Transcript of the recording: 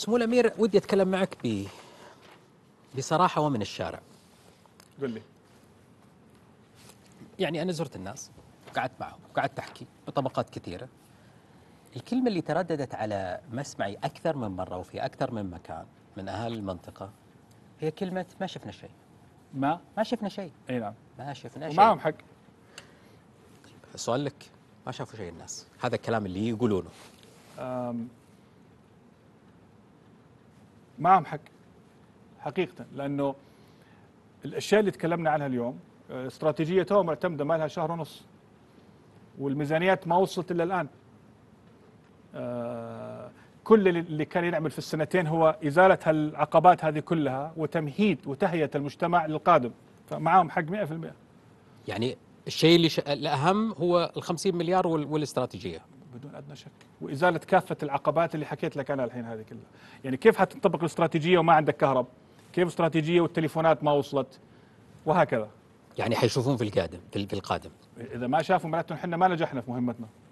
سمو الامير ودي اتكلم معك ب بصراحه ومن الشارع قل لي يعني انا زرت الناس وقعدت معهم وقعدت احكي بطبقات كثيره الكلمه اللي ترددت على مسمعي اكثر من مره وفي اكثر من مكان من اهل المنطقه هي كلمه ما شفنا شيء ما ما شفنا شيء اي نعم ما شفنا شيء ومعهم حق السؤال لك ما شافوا شيء الناس هذا الكلام اللي يقولونه ما عم حكي حقيقه لانه الاشياء اللي تكلمنا عنها اليوم آه، استراتيجيه تو معتمده ما لها شهر ونص والميزانيات ما وصلت الا الان آه، كل اللي كان ينعمل في السنتين هو ازاله العقبات هذه كلها وتمهيد وتهيئه المجتمع للقادم فمعاهم حق 100% يعني الشيء اللي ش... الاهم هو ال 50 مليار وال... والاستراتيجيه بدون ادنى شك وازاله كافه العقبات اللي حكيت لك انا الحين هذه كلها يعني كيف حتطبق الاستراتيجيه وما عندك كهرب كيف استراتيجيه والتليفونات ما وصلت وهكذا يعني حيشوفون في القادم في القادم اذا ما شافوا معناته احنا ما نجحنا في مهمتنا